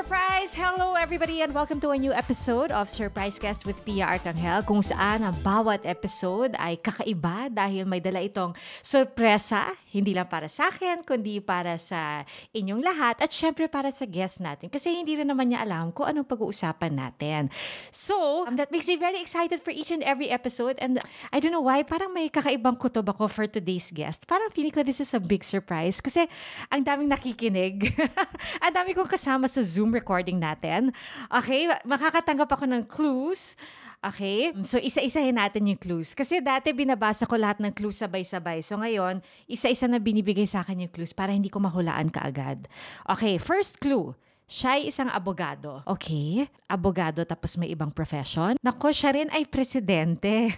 Surprise! Hello everybody and welcome to a new episode of Surprise Guest with Pia Arcangel kung saan ang bawat episode ay kakaiba dahil may dala itong sorpresa hindi lang para sa akin kundi para sa inyong lahat at syempre para sa guest natin kasi hindi rin naman niya alam kung anong pag-uusapan natin. So, um, that makes me very excited for each and every episode and I don't know why parang may kakaibang kutob ako for today's guest. Parang feeling ko this is a big surprise kasi ang daming nakikinig. ang dami kong kasama sa Zoom Zoom recording natin. Okay, makakatanggap ako ng clues. Okay? So, isa-isahin natin yung clues. Kasi dati binabasa ko lahat ng clues sabay-sabay. So, ngayon, isa-isa na binibigay sa akin yung clues para hindi ko mahulaan kaagad. Okay, first clue. Siya ay isang abogado. Okay, abogado tapos may ibang profession. Nako, siya rin ay presidente.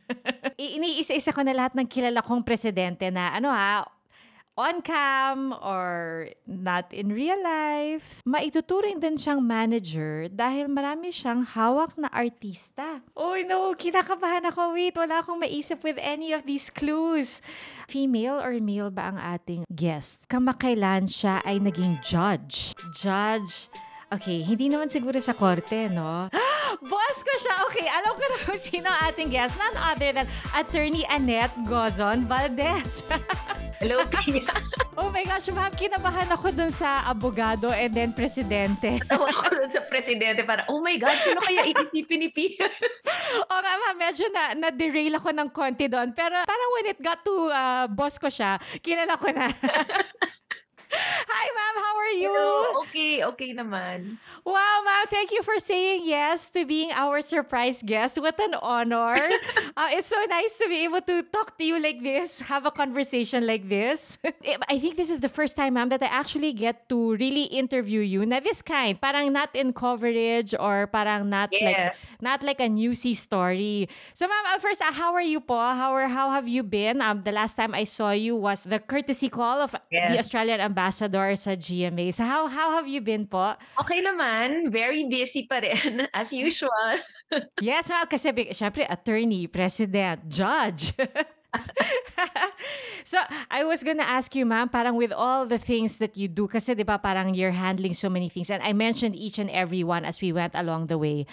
Iniisa-isa ko na lahat ng kilala kong presidente na ano ha, on cam or not in real life. Maituturing din siyang manager dahil marami siyang hawak na artista. Oh no, kinakabahan ako. Wait, wala akong maisip with any of these clues. Female or male ba ang ating guest? Kamakailan siya ay naging judge. Judge Okay, hindi naman siguro sa korte, no? Boss ko siya! Okay, alam ko na kung sino ang ating guest. None other than Attorney Annette Gozon Valdez. Hello, Pia. oh my gosh, ma'am, kinabahan ako dun sa abogado and then presidente. ako dun sa presidente para, oh my God, sino kaya iisipin ni Pia? o nga, ma'am, medyo na, na-derail ako ng konti doon. Pero parang when it got to uh, boss ko siya, kilala ko na. Hi, ma'am. How are you? Hello. Okay, okay naman. Wow, ma'am. Thank you for saying yes to being our surprise guest. What an honor. uh, it's so nice to be able to talk to you like this, have a conversation like this. Eh, I think this is the first time, ma'am, that I actually get to really interview you. Now, this kind, parang not in coverage or parang not yes. like not like a newsy story. So, ma'am, uh, first, uh, how are you po? How are, how have you been? Um, the last time I saw you was the courtesy call of yes. the Australian ambassador ambassador sa GMA. So how how have you been po? Okay naman, very busy pa rin as usual. yes, well, kasi syempre attorney, president, judge. so, I was gonna ask you, ma'am, parang with all the things that you do, kasi di ba parang you're handling so many things, and I mentioned each and every one as we went along the way.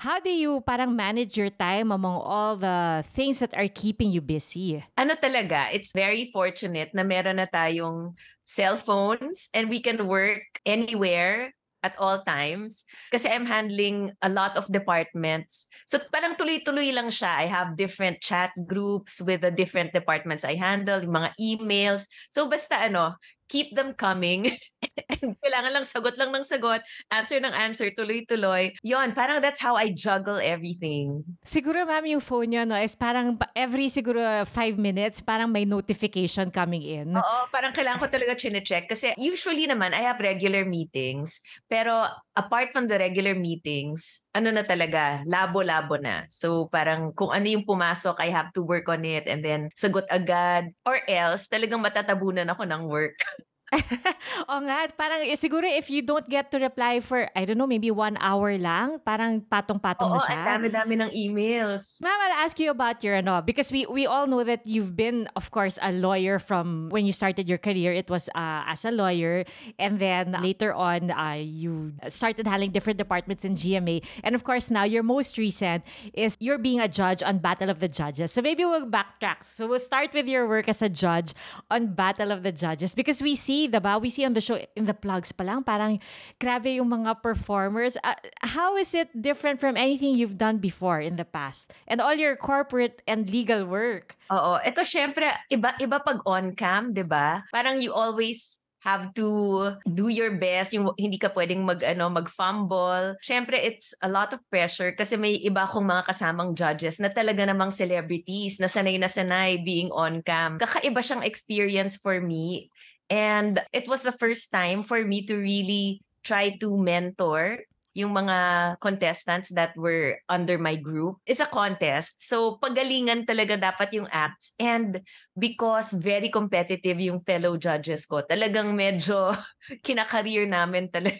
How do you parang manage your time among all the things that are keeping you busy? Ano talaga, it's very fortunate na meron na tayong cell phones and we can work anywhere at all times kasi I'm handling a lot of departments. So parang tuloy-tuloy lang siya. I have different chat groups with the different departments I handle, yung mga emails. So basta ano, keep them coming. and kailangan lang sagot lang ng sagot, answer ng answer, tuloy-tuloy. Yon, parang that's how I juggle everything. Siguro, ma'am, yung phone nyo, no, is parang every siguro five minutes, parang may notification coming in. Oo, parang kailangan ko talaga chine-check. Kasi usually naman, I have regular meetings. Pero apart from the regular meetings, ano na talaga, labo-labo na. So parang kung ano yung pumasok, I have to work on it and then sagot agad. Or else, talagang matatabunan ako ng work. o nga, parang eh, siguro if you don't get to reply for, I don't know, maybe one hour lang, parang patong-patong Oo, na siya. Oo, dami-dami ng emails. Ma'am, I'll ask you about your ano, because we, we all know that you've been, of course, a lawyer from when you started your career. It was uh, as a lawyer. And then later on, uh, you started handling different departments in GMA. And of course, now your most recent is you're being a judge on Battle of the Judges. So maybe we'll backtrack. So we'll start with your work as a judge on Battle of the Judges because we see see, diba? We see on the show, in the plugs pa lang, parang grabe yung mga performers. Uh, how is it different from anything you've done before in the past? And all your corporate and legal work? Oo. Ito, syempre, iba-iba pag on-cam, di ba? Parang you always have to do your best. Yung hindi ka pwedeng mag, ano, mag-fumble. Siyempre, it's a lot of pressure kasi may iba kong mga kasamang judges na talaga namang celebrities, na sanay na sanay being on cam. Kakaiba siyang experience for me And it was the first time for me to really try to mentor yung mga contestants that were under my group. It's a contest. So, pagalingan talaga dapat yung apps. And because very competitive yung fellow judges ko. Talagang medyo kinakareer namin talaga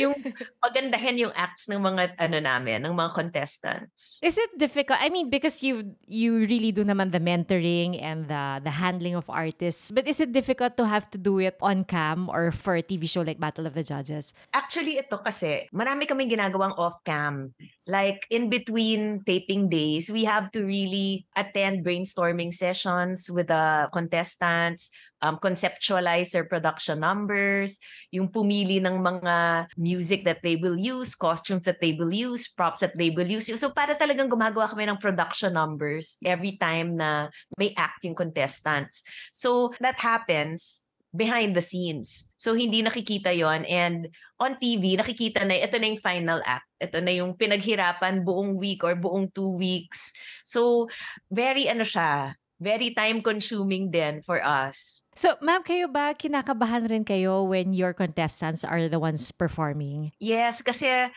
yung pagandahin yung acts ng mga ano namin, ng mga contestants. Is it difficult? I mean, because you you really do naman the mentoring and the the handling of artists, but is it difficult to have to do it on cam or for a TV show like Battle of the Judges? Actually, ito kasi marami kaming ginagawang off cam. Like in between taping days, we have to really attend brainstorming sessions with the contestants, um, conceptualize their production numbers, yung pumili ng mga music that they will use, costumes that they will use, props that they will use. So para talagang gumagawa kami ng production numbers every time na may acting contestants. So that happens behind the scenes. So hindi nakikita yon and on TV nakikita na ito na yung final act. Ito na yung pinaghirapan buong week or buong two weeks. So very ano siya, very time consuming din for us. So, ma'am, kayo ba kinakabahan rin kayo when your contestants are the ones performing? Yes, kasi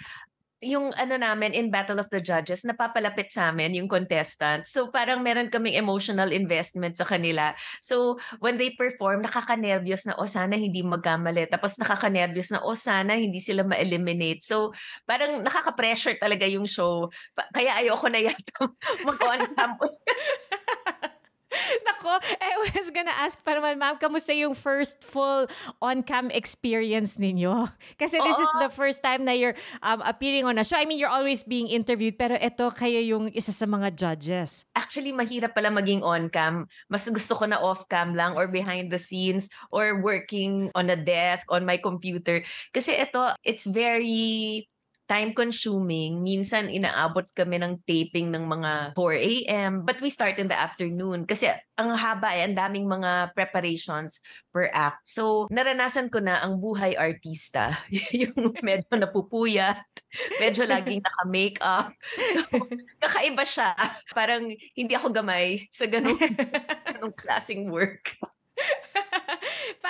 yung ano namin in Battle of the Judges, napapalapit sa amin yung contestant. So parang meron kaming emotional investment sa kanila. So when they perform, nakakanervyos na, o sana hindi magkamali. Tapos nakakanervyos na, o sana hindi sila ma-eliminate. So parang nakaka-pressure talaga yung show. Kaya ayoko na yata mag-on campus. Nako, eh, I was gonna ask pa naman, ma'am, kamusta yung first full on-cam experience ninyo? Kasi Oo. this is the first time na you're um, appearing on a show. I mean, you're always being interviewed, pero eto, kayo yung isa sa mga judges. Actually, mahirap pala maging on-cam. Mas gusto ko na off-cam lang or behind the scenes or working on a desk, on my computer. Kasi ito, it's very time consuming. Minsan inaabot kami ng taping ng mga 4 a.m. But we start in the afternoon kasi ang haba ay eh, ang daming mga preparations per act. So naranasan ko na ang buhay artista. yung medyo napupuyat, medyo laging naka-makeup. So kakaiba siya. Parang hindi ako gamay sa ganung, ganung klaseng work.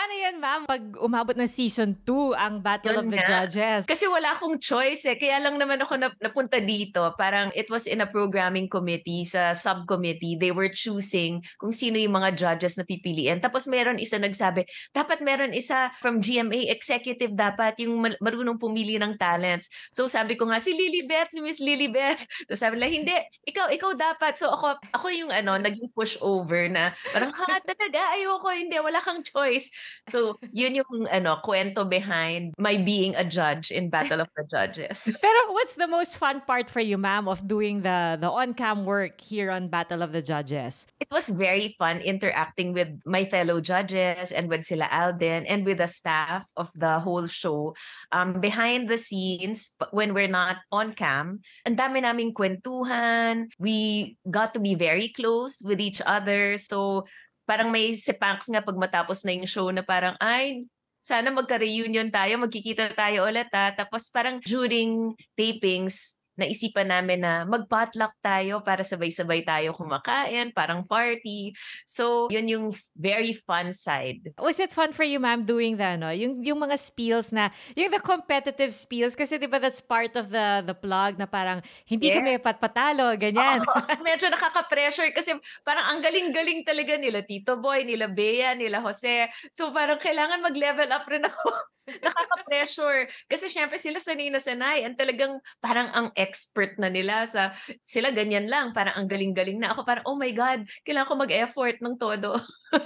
Paano yan, ma'am, pag umabot ng season 2 ang Battle Yun of the na. Judges? Kasi wala akong choice eh. Kaya lang naman ako napunta dito. Parang it was in a programming committee, sa subcommittee. They were choosing kung sino yung mga judges na pipiliin. Tapos meron isa nagsabi, dapat meron isa from GMA executive dapat yung marunong pumili ng talents. So sabi ko nga, si Lilibeth, si Miss Lilibeth. So sabi nila, hindi, ikaw, ikaw dapat. So ako, ako yung ano, naging pushover na parang, ha, talaga, ayoko, hindi, wala kang choice. So, yun yung ano, kwento behind my being a judge in Battle of the Judges. Pero what's the most fun part for you, ma'am, of doing the the on-cam work here on Battle of the Judges? It was very fun interacting with my fellow judges and with Sila Alden and with the staff of the whole show. Um, behind the scenes, when we're not on cam, ang dami naming kwentuhan. We got to be very close with each other. So, parang may sepangs nga pag matapos na yung show na parang, ay, sana magka-reunion tayo, magkikita tayo ulit ha. Ah. Tapos parang during tapings, naisipan namin na mag-potluck tayo para sabay-sabay tayo kumakain, parang party. So, yun yung very fun side. Was it fun for you, ma'am, doing that, no? Yung, yung mga spiels na, yung the competitive spiels, kasi di ba that's part of the the plug na parang hindi yeah. kami patpatalo, ganyan. Oo, oh, medyo nakaka-pressure kasi parang ang galing-galing talaga nila Tito Boy, nila Bea, nila Jose. So, parang kailangan mag-level up rin ako. nakaka-pressure. Kasi syempre sila sanay na sanay. Ang talagang parang ang ex expert na nila sa sila ganyan lang, para ang galing-galing na ako, para oh my god, kailangan ko mag-effort ng todo.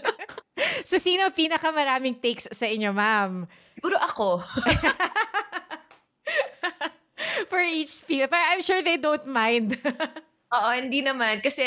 so sino maraming takes sa inyo, ma'am? Puro ako. For each speed. I'm sure they don't mind. Oo, hindi naman. Kasi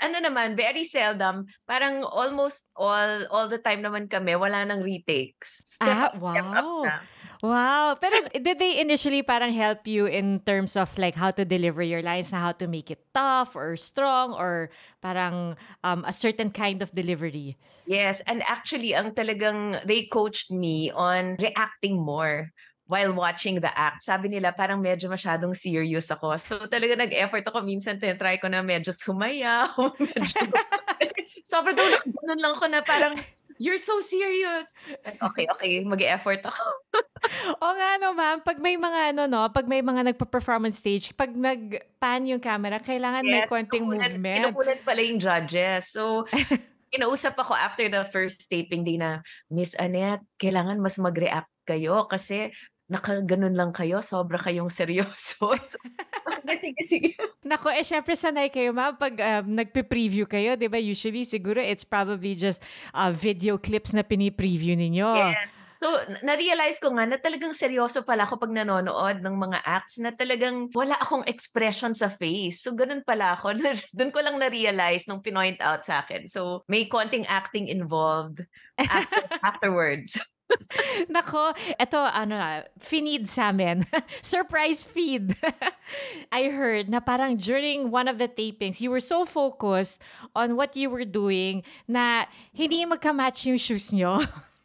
ano naman, very seldom, parang almost all all the time naman kami, wala nang retakes. Step ah, up, wow. Step up na. Wow. Pero did they initially parang help you in terms of like how to deliver your lines na how to make it tough or strong or parang um, a certain kind of delivery? Yes. And actually, ang talagang they coached me on reacting more while watching the act. Sabi nila, parang medyo masyadong serious ako. So talaga nag-effort ako. Minsan try ko na medyo sumaya. medyo... Kasi sobrang doon, lang ko na parang You're so serious. Eh, okay, okay. Mag-effort ako. o nga no, ma'am. Pag may mga ano, no? Pag may mga nagpa-performance stage, pag nag-pan yung camera, kailangan yes, may konting kinukulan, movement. Kinukulan pala yung judges. So, kinausap ako after the first taping din na, Miss Annette, kailangan mas mag-react kayo kasi nakaganon lang kayo, sobra kayong seryoso. Ah, sige, sige, sige. Nako, eh, syempre sanay kayo, ma'am. Pag um, nagpe-preview kayo, di ba, usually, siguro, it's probably just uh, video clips na pini-preview ninyo. Yes. So, na-realize ko nga na talagang seryoso pala ako pag nanonood ng mga acts na talagang wala akong expression sa face. So, ganun pala ako. Doon ko lang na-realize nung pinoint out sa akin. So, may konting acting involved after, afterwards. Nako, eto ano na, finid sa amin. Surprise feed. I heard na parang during one of the tapings, you were so focused on what you were doing na hindi magka-match yung shoes nyo.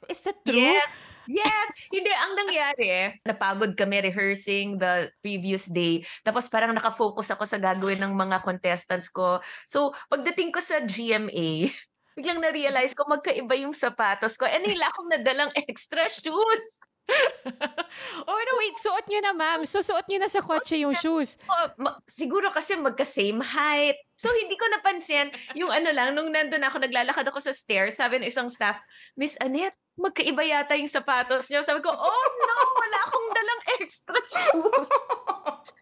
Is that true? Yes. Yes! Hindi, ang nangyari eh, napagod kami rehearsing the previous day. Tapos parang nakafocus ako sa gagawin ng mga contestants ko. So, pagdating ko sa GMA, biglang na-realize ko magkaiba yung sapatos ko. And hila akong nadalang extra shoes. oh no, wait. Suot nyo na, ma'am. So, suot nyo na sa kotse yung shoes. Oh, siguro kasi magka-same height. So, hindi ko napansin. Yung ano lang, nung nandun ako, naglalakad ako sa stairs, sabi ng isang staff, Miss Annette, magkaiba yata yung sapatos niyo. Sabi ko, oh no, wala akong dalang extra shoes.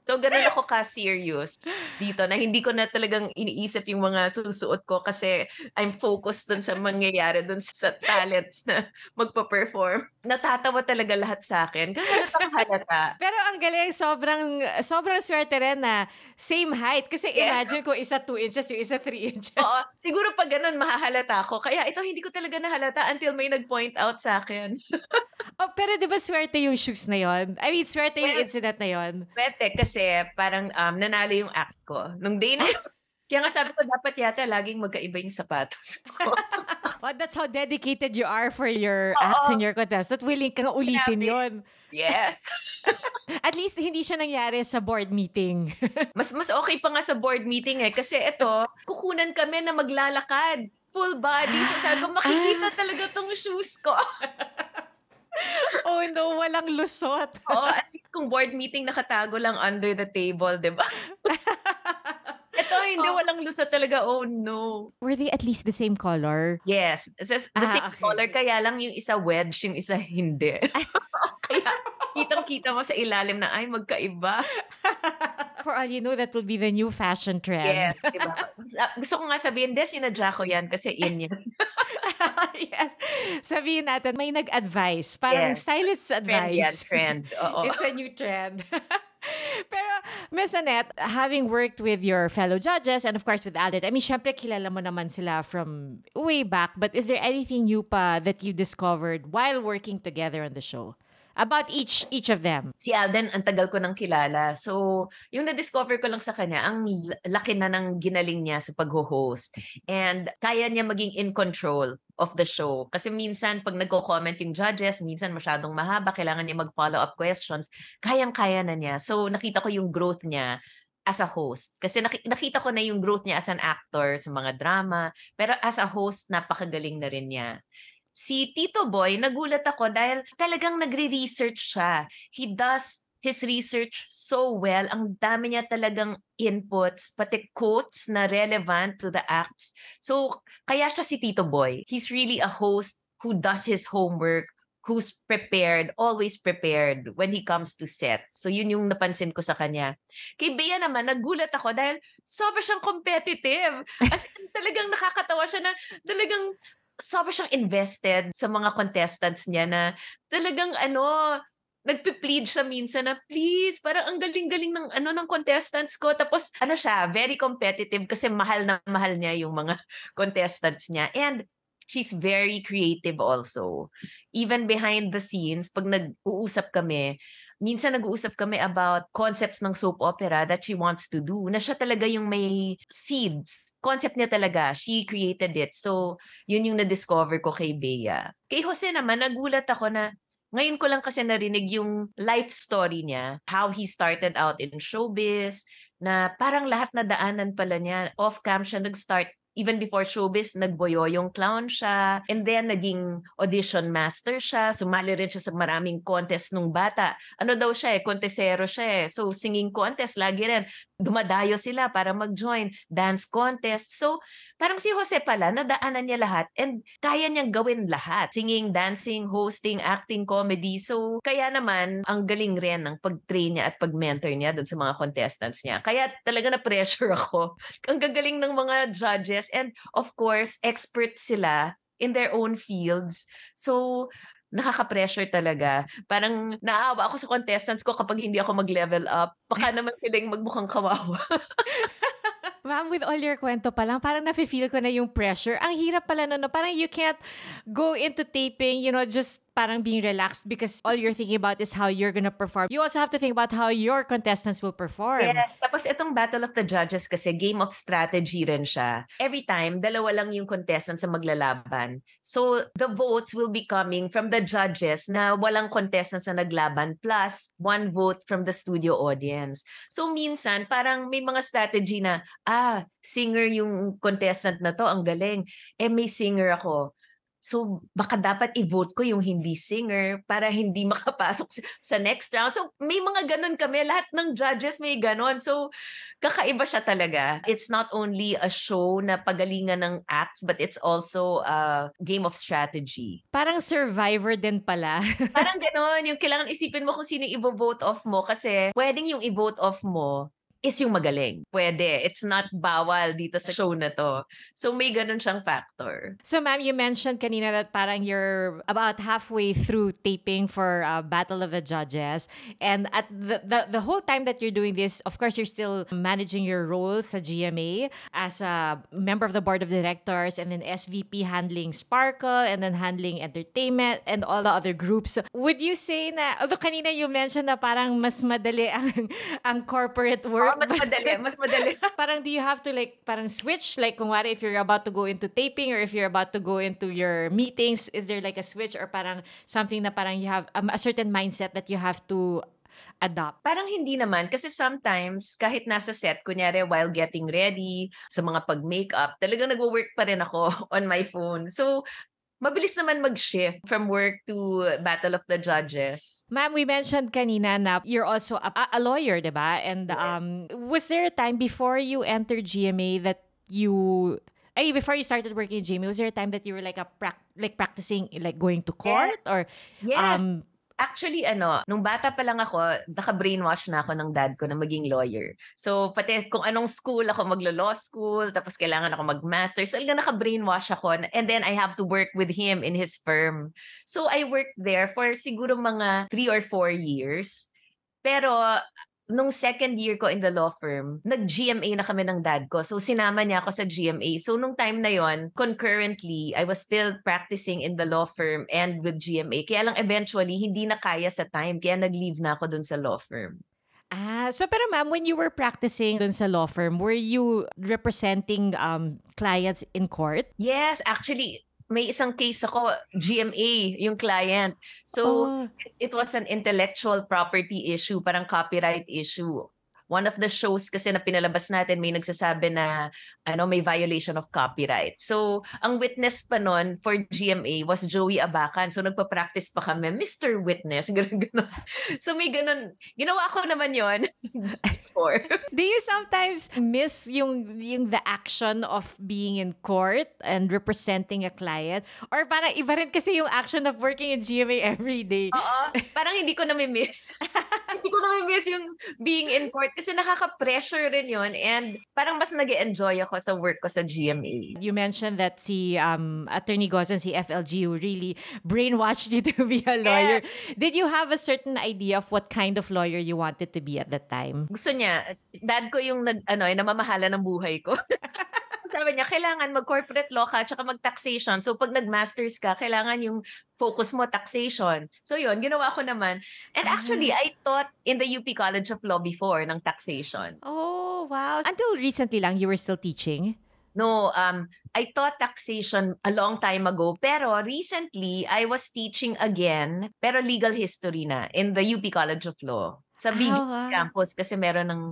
So, ganun ako ka-serious dito na hindi ko na talagang iniisip yung mga susuot ko kasi I'm focused dun sa mangyayari dun sa talents na magpa-perform. Natatawa talaga lahat sa akin. Kasi halatang halata. Pero ang galing, sobrang, sobrang swerte rin na same height. Kasi yes. imagine ko isa 2 inches, yung isa 3 inches. Oo, siguro pag ganun, mahahalata ako. Kaya ito hindi ko talaga nahalata until may nag-point out sa akin. Oh, pero di ba swerte yung shoes na yon? I mean, swerte yung well, incident na yon. Swerte kasi parang um, nanalo yung act ko. Nung day na ah! Kaya nga sabi ko, dapat yata laging magkaiba yung sapatos ko. well, that's how dedicated you are for your Oo. acts and your contest. That willing kang ulitin Grabe. yon. Yes. At least hindi siya nangyari sa board meeting. mas mas okay pa nga sa board meeting eh. Kasi ito, kukunan kami na maglalakad. Full body. So sabi ko, makikita ah! talaga tong shoes ko. oh no, walang lusot. oh, at least kung board meeting, nakatago lang under the table, di ba? Ito, hindi, oh. walang lusa talaga. Oh, no. Were they at least the same color? Yes. The, ah, same okay. color, kaya lang yung isa wedge, yung isa hindi. kaya kitang-kita mo sa ilalim na, ay, magkaiba. For all you know, that will be the new fashion trend. Yes, diba? Gusto ko nga sabihin, des, sinadya ko yan kasi in yan. yes. Sabihin natin, may nag advice Parang yes. stylist's advice. Trend yan, trend. Oo. It's a new trend. Pero, Miss Annette, having worked with your fellow judges and of course with Alden, I mean, syempre kilala mo naman sila from way back, but is there anything new pa that you discovered while working together on the show? about each each of them? Si Alden, ang tagal ko nang kilala. So, yung na-discover ko lang sa kanya, ang laki na ng ginaling niya sa pag-host. And kaya niya maging in control of the show. Kasi minsan, pag nagko-comment yung judges, minsan masyadong mahaba, kailangan niya mag-follow up questions. Kayang-kaya na niya. So, nakita ko yung growth niya as a host. Kasi nakita ko na yung growth niya as an actor sa mga drama. Pero as a host, napakagaling na rin niya si Tito Boy, nagulat ako dahil talagang nagre-research siya. He does his research so well. Ang dami niya talagang inputs, pati quotes na relevant to the acts. So, kaya siya si Tito Boy. He's really a host who does his homework, who's prepared, always prepared when he comes to set. So, yun yung napansin ko sa kanya. Kay Bea naman, nagulat ako dahil sobra siyang competitive. As in, talagang nakakatawa siya na talagang sobrang siyang invested sa mga contestants niya na talagang ano, nagpe-plead siya minsan na please, parang ang galing-galing ng ano ng contestants ko. Tapos ano siya, very competitive kasi mahal na mahal niya yung mga contestants niya. And she's very creative also. Even behind the scenes, pag nag-uusap kami, minsan nag-uusap kami about concepts ng soap opera that she wants to do, na siya talaga yung may seeds concept niya talaga. She created it. So, yun yung na-discover ko kay Bea. Kay Jose naman, nagulat ako na ngayon ko lang kasi narinig yung life story niya, how he started out in showbiz, na parang lahat na daanan pala niya. Off-cam siya nag-start even before showbiz, nagboyo yung clown siya. And then, naging audition master siya. Sumali rin siya sa maraming contest nung bata. Ano daw siya eh, contesero siya eh. So, singing contest lagi rin dumadayo sila para mag-join dance contest. So, parang si Jose pala, nadaanan niya lahat and kaya niyang gawin lahat. Singing, dancing, hosting, acting, comedy. So, kaya naman, ang galing rin ng pag-train niya at pag-mentor niya doon sa mga contestants niya. Kaya talaga na-pressure ako. Ang gagaling ng mga judges and of course, expert sila in their own fields. So, nakaka-pressure talaga. Parang naawa ako sa contestants ko kapag hindi ako mag-level up. Baka naman silang magmukhang kawawa. Ma'am, with all your kwento pa lang, parang nafe-feel ko na yung pressure. Ang hirap pala na, no? parang you can't go into taping, you know, just parang being relaxed because all you're thinking about is how you're gonna perform. You also have to think about how your contestants will perform. Yes. Tapos itong Battle of the Judges kasi game of strategy rin siya. Every time, dalawa lang yung contestants sa maglalaban. So the votes will be coming from the judges na walang contestants na naglaban plus one vote from the studio audience. So minsan, parang may mga strategy na, ah, singer yung contestant na to, ang galing. Eh, may singer ako So, baka dapat i-vote ko yung hindi singer para hindi makapasok sa next round. So, may mga ganun kami. Lahat ng judges may ganun. So, kakaiba siya talaga. It's not only a show na pagalingan ng acts, but it's also a game of strategy. Parang survivor din pala. Parang ganun. Yung kailangan isipin mo kung sino i-vote off mo kasi pwedeng yung i-vote off mo is yung magaling. Pwede. It's not bawal dito sa show na to. So may ganun siyang factor. So ma'am, you mentioned kanina that parang you're about halfway through taping for uh, Battle of the Judges. And at the, the, the whole time that you're doing this, of course, you're still managing your role sa GMA as a member of the board of directors and then SVP handling Sparkle and then handling entertainment and all the other groups. Would you say na, although kanina you mentioned na parang mas madali ang, ang corporate work Baka mas madali, mas madali. parang do you have to like, parang switch? Like, kung wari, if you're about to go into taping or if you're about to go into your meetings, is there like a switch or parang something na parang you have um, a certain mindset that you have to adapt? Parang hindi naman. Kasi sometimes, kahit nasa set, kunyari while getting ready, sa mga pag-makeup, talagang nag-work pa rin ako on my phone. So, mabilis naman mag-shift from work to Battle of the Judges. Ma'am, we mentioned kanina na you're also a, a lawyer, di ba? And um, was there a time before you entered GMA that you I before you started working in GMA, was there a time that you were like a pra- like practicing, like going to court yes. or yes. um Actually, ano, nung bata pa lang ako, naka-brainwash na ako ng dad ko na maging lawyer. So, pati kung anong school ako, maglo-law school, tapos kailangan ako mag-master. So, talaga naka-brainwash ako. And then, I have to work with him in his firm. So, I worked there for siguro mga three or four years. Pero nung second year ko in the law firm, nag-GMA na kami ng dad ko. So, sinama niya ako sa GMA. So, nung time na yon concurrently, I was still practicing in the law firm and with GMA. Kaya lang eventually, hindi na kaya sa time. Kaya nag-leave na ako dun sa law firm. Ah, so pero ma'am, when you were practicing dun sa law firm, were you representing um, clients in court? Yes, actually, may isang case ako, GMA, yung client. So, oh. it was an intellectual property issue, parang copyright issue one of the shows kasi na pinalabas natin may nagsasabi na ano may violation of copyright. So, ang witness pa noon for GMA was Joey Abakan. So, nagpa-practice pa kami, Mr. Witness, ganun, ganun. So, may ganun. Ginawa ko naman yon before. Do you sometimes miss yung, yung the action of being in court and representing a client? Or parang iba rin kasi yung action of working in GMA every day? Oo. Parang hindi ko nami-miss. hindi ko nami-miss yung being in court kasi nakaka-pressure rin yun and parang mas nag enjoy ako sa work ko sa GMA. You mentioned that si um, Attorney and si FLG really brainwashed you to be a lawyer. Yes. Did you have a certain idea of what kind of lawyer you wanted to be at that time? Gusto niya. Dad ko yung nag, ano, yung namamahala ng buhay ko. sabi niya, kailangan mag-corporate law ka tsaka mag-taxation. So pag nag-masters ka, kailangan yung focus mo taxation. So yun, ginawa ko naman. And actually, ah. I taught in the UP College of Law before ng taxation. Oh, wow. Until recently lang, you were still teaching? No, um, I taught taxation a long time ago, pero recently I was teaching again, pero legal history na in the UP College of Law. Sa BGC oh, ah, wow. campus kasi meron ng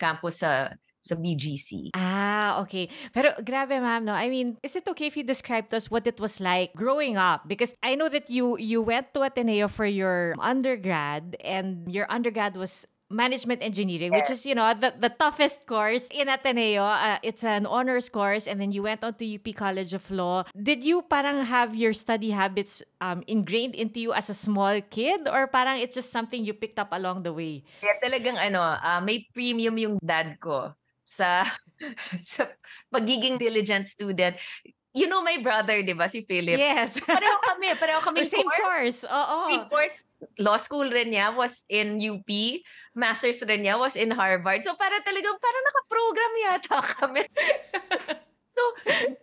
campus sa sa BGC. Ah, okay. Pero grabe ma'am, no? I mean, is it okay if you describe to us what it was like growing up? Because I know that you you went to Ateneo for your undergrad and your undergrad was management engineering, which is, you know, the, the toughest course in Ateneo. Uh, it's an honors course. And then you went on to UP College of Law. Did you parang have your study habits um, ingrained into you as a small kid? Or parang it's just something you picked up along the way? Yeah, talagang ano, uh, may premium yung dad ko sa sa pagiging diligent student. You know my brother, di ba, si Philip? Yes. pareho kami, pareho kami. same course. course. Oo. Same course. Law school rin niya was in UP. Master's rin niya was in Harvard. So para talagang, para naka-program yata kami. So,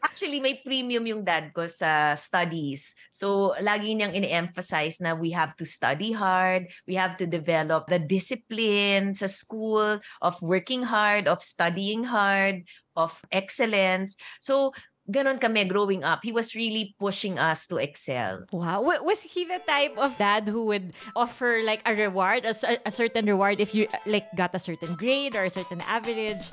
actually, may premium yung dad ko sa studies. So, lagi niyang in-emphasize na we have to study hard, we have to develop the discipline sa school of working hard, of studying hard, of excellence. So, ganon kami growing up. He was really pushing us to excel. Wow. Was he the type of dad who would offer like a reward, a, a certain reward if you like got a certain grade or a certain average?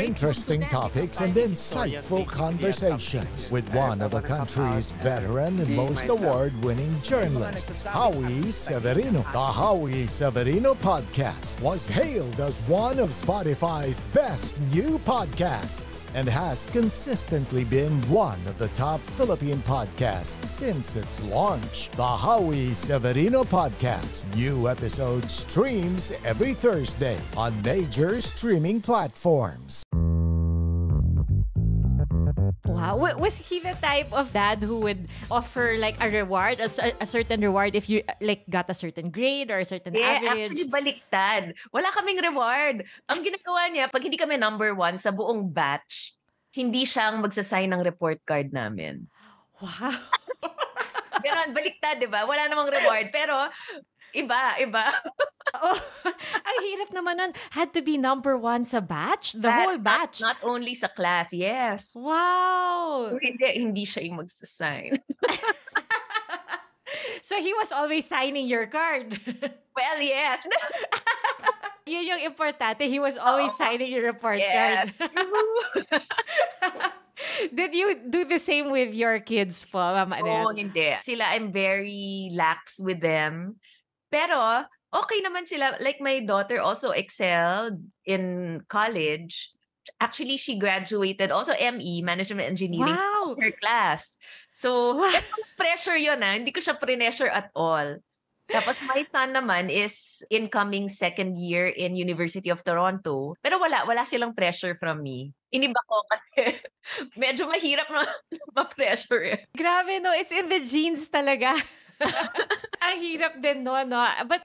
interesting topics and insightful conversations with one of the country's veteran and most award-winning journalists, Howie Severino. The Howie Severino podcast was hailed as one of Spotify's best new podcasts and has consistently been one of the top Philippine podcasts since its launch. The Howie Severino podcast. New episode streams every Thursday on major streaming platforms. Wow. was he the type of dad who would offer like a reward, a, a certain reward if you like got a certain grade or a certain yeah, average? actually baliktad. Wala kaming reward. Ang ginagawa niya, pag hindi kami number one sa buong batch, hindi siyang magsasign ng report card namin. Wow. Ganon, baliktad, di ba? Wala namang reward. Pero, iba, iba. oh, ang hirap naman nun. Had to be number one sa batch? The that, whole batch? Not, not only sa class, yes. Wow! Kung hindi, hindi siya yung magsasign. so he was always signing your card. well, yes. Yun yung importante. He was always oh, signing your report yes. card. Did you do the same with your kids po, Mama Annette? Oh, hindi. Sila, I'm very lax with them. Pero, okay naman sila. Like my daughter also excelled in college. Actually, she graduated also ME, Management Engineering, wow. her class. So, pressure yun na ah. Hindi ko siya pressure at all. Tapos my son naman is incoming second year in University of Toronto. Pero wala, wala silang pressure from me. Iniba ko kasi medyo mahirap ma- ma-pressure. Eh. Grabe no, it's in the genes talaga. Ang hirap din no, no? But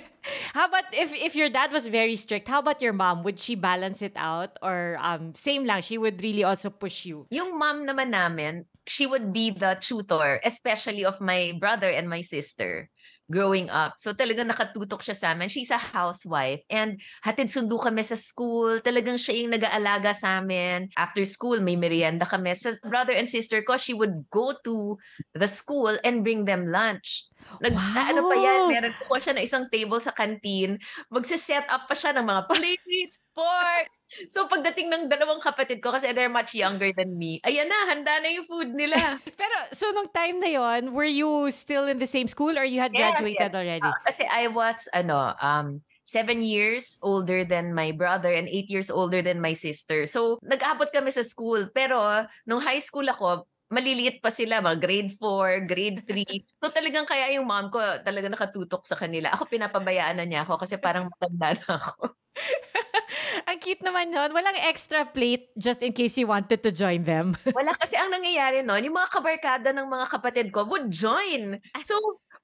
how about if if your dad was very strict, how about your mom? Would she balance it out or um same lang, she would really also push you? Yung mom naman namin, she would be the tutor, especially of my brother and my sister growing up. So talagang nakatutok siya sa amin. She's a housewife and hatid sundo kami sa school. Talagang siya yung nag-aalaga sa amin. After school, may merienda kami. So brother and sister ko, she would go to the school and bring them lunch. Nag, wow. na, ano pa yan, meron ko siya na isang table sa canteen. Magsiset up pa siya ng mga plates, forks. So pagdating ng dalawang kapatid ko, kasi they're much younger than me, ayan na, handa na yung food nila. Pero so nung time na yon were you still in the same school or you had yes, graduated yes. already? Uh, kasi I was, ano, um, seven years older than my brother and eight years older than my sister. So, nag-abot kami sa school. Pero, nung high school ako, maliliit pa sila, mga grade 4, grade 3. So talagang kaya yung mom ko talaga nakatutok sa kanila. Ako pinapabayaan na niya ako kasi parang matanda na ako. ang cute naman nun. Walang extra plate just in case you wanted to join them. Wala kasi ang nangyayari nun, yung mga kabarkada ng mga kapatid ko would join. So,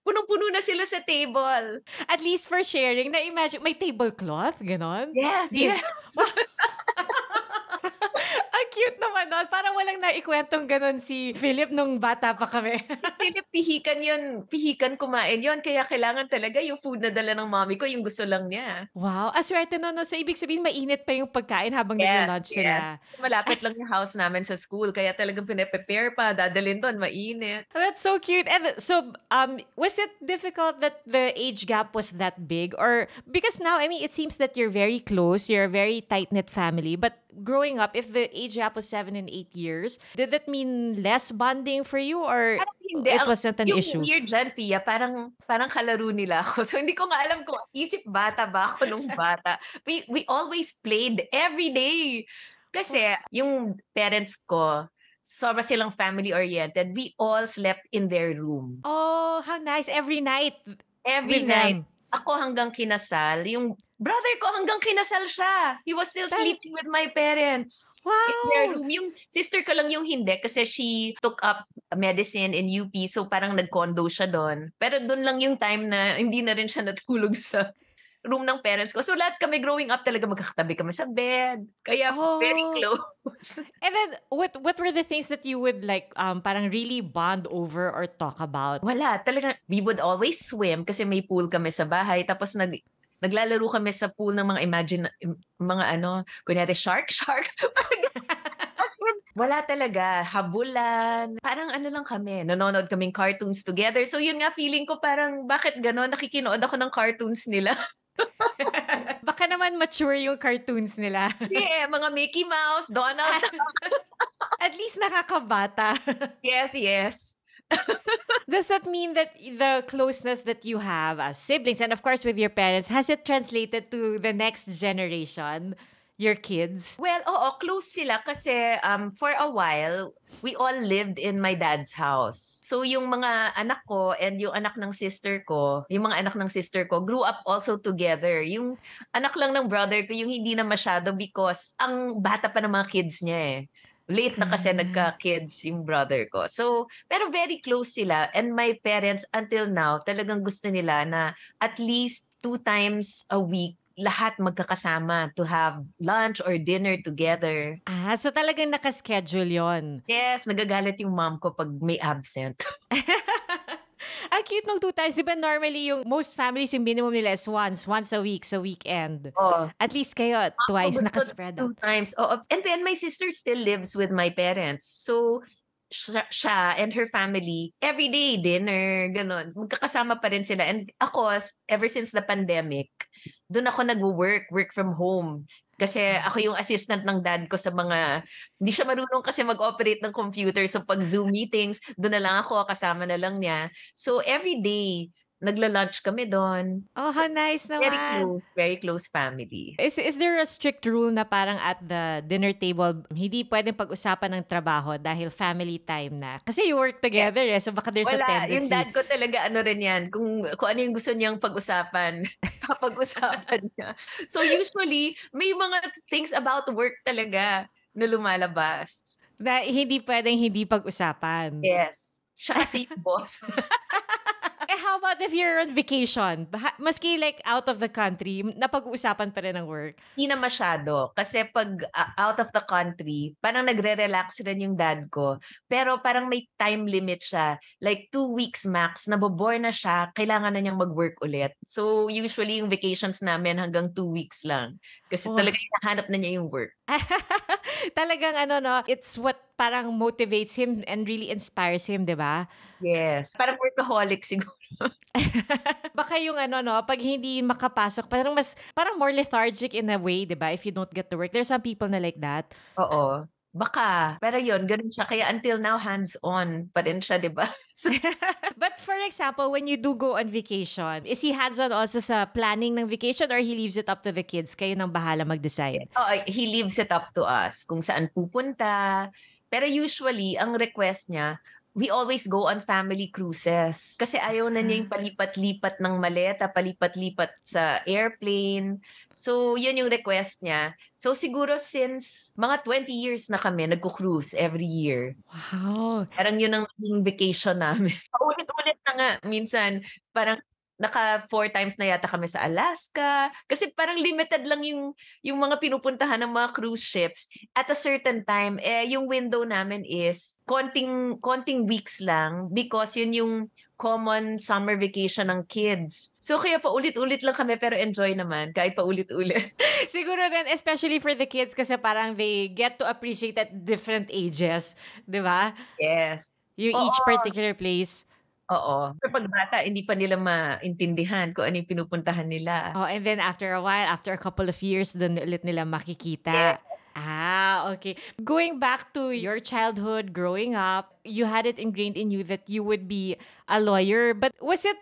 punong-puno na sila sa table. At least for sharing, na-imagine, may tablecloth, ganon? Yes, yes. yes. Ang cute naman nun. Parang walang naikwentong ganun si Philip nung bata pa kami. si Philip, pihikan yun. Pihikan kumain yun. Kaya kailangan talaga yung food na dala ng mommy ko, yung gusto lang niya. Wow. Aswerte no, no. So, ibig sabihin, mainit pa yung pagkain habang yes, nag-lodge yes. sila. So, malapit lang yung house namin sa school. Kaya talagang pinaprepare pa. Dadalin doon, mainit. Oh, that's so cute. And so, um, was it difficult that the age gap was that big? Or, because now, I mean, it seems that you're very close. You're a very tight-knit family. But growing up, if the age age gap was 7 and 8 years. Did that mean less bonding for you or parang hindi. it wasn't an yung issue? Yung weird dyan, Pia, parang, parang kalaro nila ako. So hindi ko nga alam kung isip bata ba ako nung bata. we, we always played every day. Kasi yung parents ko, sobra silang family-oriented. We all slept in their room. Oh, how nice. Every night. Every night. Them. Ako hanggang kinasal, yung brother ko hanggang kinasal siya. He was still That... sleeping with my parents. Wow. In their room. Yung sister ko lang yung hindi kasi she took up medicine in UP so parang nag-condo siya doon. Pero doon lang yung time na hindi na rin siya natulog sa room ng parents ko. So lahat kami growing up talaga magkakatabi kami sa bed. Kaya oh. very close. And then what what were the things that you would like um parang really bond over or talk about? Wala, talaga we would always swim kasi may pool kami sa bahay tapos nag Naglalaro kami sa pool ng mga imagine, mga ano, kunyari shark, shark. Wala talaga. Habulan. Parang ano lang kami. Nanonood kaming cartoons together. So yun nga, feeling ko parang bakit gano'n? Nakikinood ako ng cartoons nila. Baka naman mature yung cartoons nila. yeah, mga Mickey Mouse, Donald Duck. At least nakakabata. yes, yes. Does that mean that the closeness that you have as siblings and of course with your parents has it translated to the next generation? your kids? Well, oo, close sila kasi um, for a while, we all lived in my dad's house. So yung mga anak ko and yung anak ng sister ko, yung mga anak ng sister ko grew up also together. Yung anak lang ng brother ko, yung hindi na masyado because ang bata pa ng mga kids niya eh. Late na kasi hmm. nagka-kids yung brother ko. So, pero very close sila. And my parents, until now, talagang gusto nila na at least two times a week lahat magkakasama to have lunch or dinner together. Ah, so talagang nakaschedule yon. Yes, nagagalit yung mom ko pag may absent. Ang cute nung two times. Di ba normally yung most families, yung minimum nila is once, once a week, sa weekend. Oh. At least kayo, twice, oh, nakaspread out. Two times. Oh, and then my sister still lives with my parents. So, siya, and her family everyday dinner, ganun. Magkakasama pa rin sila. And ako, ever since the pandemic, doon ako nag-work, work from home. Kasi ako yung assistant ng dad ko sa mga, hindi siya marunong kasi mag-operate ng computer. So pag Zoom meetings, doon na lang ako, kasama na lang niya. So every day, nagla-lunch kami doon. Oh, how nice naman. Very close, very close family. Is, is there a strict rule na parang at the dinner table, hindi pwedeng pag-usapan ng trabaho dahil family time na? Kasi you work together, yeah. eh, so baka there's Wala, a tendency. Wala, yung dad ko talaga ano rin yan, kung, kung ano yung gusto niyang pag-usapan, kapag-usapan niya. So usually, may mga things about work talaga na lumalabas. Na hindi pwedeng hindi pag-usapan. Yes. Siya kasi boss. eh, how about if you're on vacation? Maski like out of the country, napag-uusapan pa rin ng work. Hindi na masyado. Kasi pag uh, out of the country, parang nagre-relax rin yung dad ko. Pero parang may time limit siya. Like two weeks max, nabobore na siya, kailangan na niyang mag-work ulit. So usually yung vacations namin hanggang two weeks lang. Kasi oh. talaga hinahanap na niya yung work. Talagang ano, no? It's what parang motivates him and really inspires him, di ba? Yes. Parang workaholic siguro. Baka yung ano, no, pag hindi makapasok, parang mas, parang more lethargic in a way, di ba? If you don't get to work. There's some people na like that. Oo. Baka. Pero yun, ganun siya. Kaya until now, hands-on pa rin siya, di ba? But for example, when you do go on vacation, is he hands-on also sa planning ng vacation or he leaves it up to the kids? Kayo nang bahala mag-decide? Oh, he leaves it up to us kung saan pupunta. Pero usually, ang request niya, we always go on family cruises. Kasi ayaw na niya yung ah. palipat-lipat ng maleta, palipat-lipat sa airplane. So, yun yung request niya. So, siguro since mga 20 years na kami, nagko-cruise every year. Wow. Parang yun ang naging vacation namin. Paulit-ulit na nga minsan. Parang naka four times na yata kami sa Alaska kasi parang limited lang yung yung mga pinupuntahan ng mga cruise ships at a certain time eh yung window namin is konting konting weeks lang because yun yung common summer vacation ng kids. So kaya paulit-ulit lang kami pero enjoy naman kahit paulit-ulit. Siguro rin especially for the kids kasi parang they get to appreciate at different ages, 'di ba? Yes. Yung Oo. each particular place. Oo. Kapag bata, hindi pa nila maintindihan kung ano yung pinupuntahan nila. Oh, and then after a while, after a couple of years, doon ulit nila makikita. Yes. Ah, okay. Going back to your childhood, growing up, you had it ingrained in you that you would be a lawyer. But was it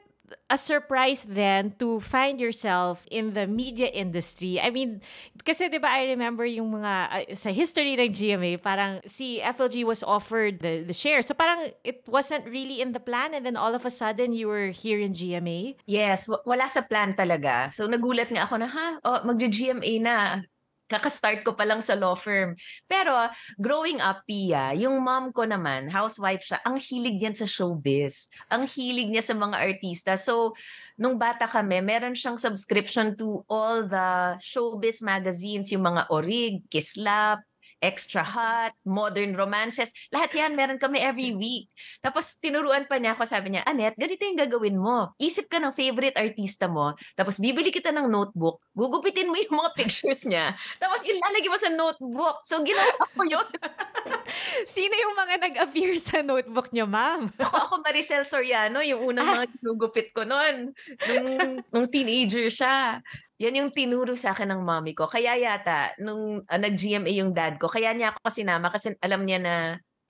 a surprise then to find yourself in the media industry. I mean, kasi diba I remember yung mga uh, sa history ng GMA, parang si FLG was offered the the share. So parang it wasn't really in the plan and then all of a sudden you were here in GMA. Yes, w- wala sa plan talaga. So nagulat nga ako na ha, oh, magjo-GMA na kaka-start ko pa lang sa law firm. Pero growing up, Pia, yung mom ko naman, housewife siya, ang hilig niyan sa showbiz. Ang hilig niya sa mga artista. So, nung bata kami, meron siyang subscription to all the showbiz magazines, yung mga Orig, Kislap, Extra Hot, Modern Romances, lahat yan meron kami every week. Tapos tinuruan pa niya ako, sabi niya, Anet, ganito yung gagawin mo. Isip ka ng favorite artista mo, tapos bibili kita ng notebook, gugupitin mo yung mga pictures niya, tapos ilalagay mo sa notebook. So ginawa ko yun. Sino yung mga nag-appear sa notebook nyo, ma'am? ako, ako Maricel Soriano, yung unang ah. mga ginugupit ko noon. Nung, nung teenager siya. Yan yung tinuro sa akin ng mommy ko. Kaya yata, nung uh, ah, nag-GMA yung dad ko, kaya niya ako sinama kasi alam niya na